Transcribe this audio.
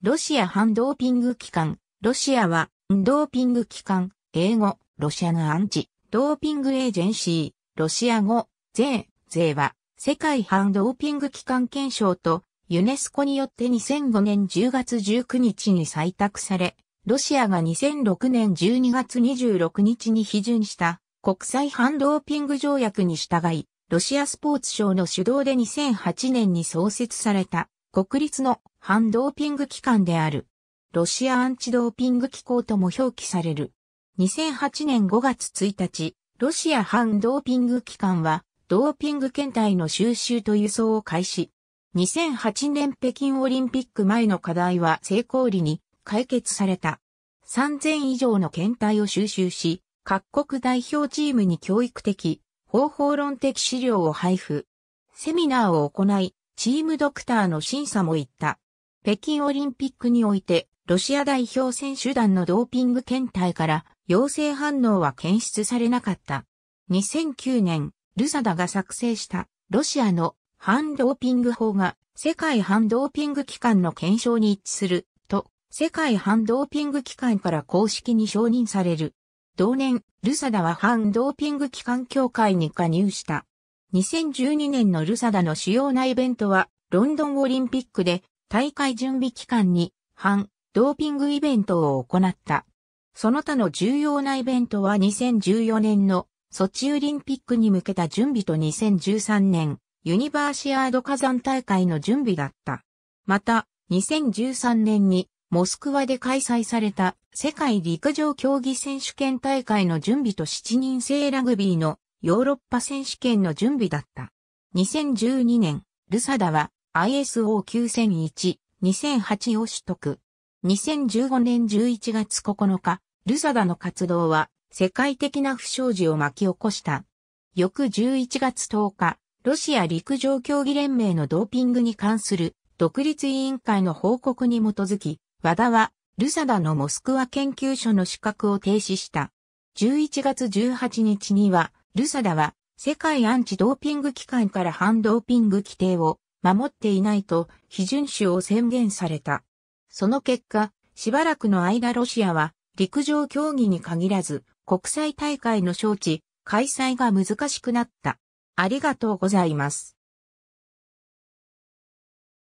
ロシア反ドーピング機関。ロシアは、ドーピング機関。英語、ロシアのアンチ、ドーピングエージェンシー。ロシア語、税、税は、世界反ドーピング機関憲章と、ユネスコによって2005年10月19日に採択され、ロシアが2006年12月26日に批准した国際反ドーピング条約に従い、ロシアスポーツ省の主導で2008年に創設された国立の反ドーピング機関である、ロシアアンチドーピング機構とも表記される。2008年5月1日、ロシア反ドーピング機関は、ドーピング検体の収集と輸送を開始。2008年北京オリンピック前の課題は成功裏に解決された。3000以上の検体を収集し、各国代表チームに教育的、方法論的資料を配布。セミナーを行い、チームドクターの審査も行った。北京オリンピックにおいて、ロシア代表選手団のドーピング検体から陽性反応は検出されなかった。2009年、ルサダが作成したロシアの反ドーピング法が世界反ドーピング機関の検証に一致すると、世界反ドーピング機関から公式に承認される。同年、ルサダは反ドーピング機関協会に加入した。2012年のルサダの主要なイベントは、ロンドンオリンピックで大会準備期間に反ドーピングイベントを行った。その他の重要なイベントは2014年のソチオリンピックに向けた準備と2013年ユニバーシアード火山大会の準備だった。また、2013年にモスクワで開催された世界陸上競技選手権大会の準備と7人制ラグビーのヨーロッパ選手権の準備だった。2012年、ルサダは ISO9001、2008を取得。2015年11月9日、ルサダの活動は世界的な不祥事を巻き起こした。翌11月10日、ロシア陸上競技連盟のドーピングに関する独立委員会の報告に基づき、和田はルサダのモスクワ研究所の資格を停止した。11月18日には、ルサダは世界アンチドーピング機関から反ドーピング規定を守っていないと批准種を宣言された。その結果、しばらくの間ロシアは陸上競技に限らず国際大会の招致、開催が難しくなった。ありがとうございます。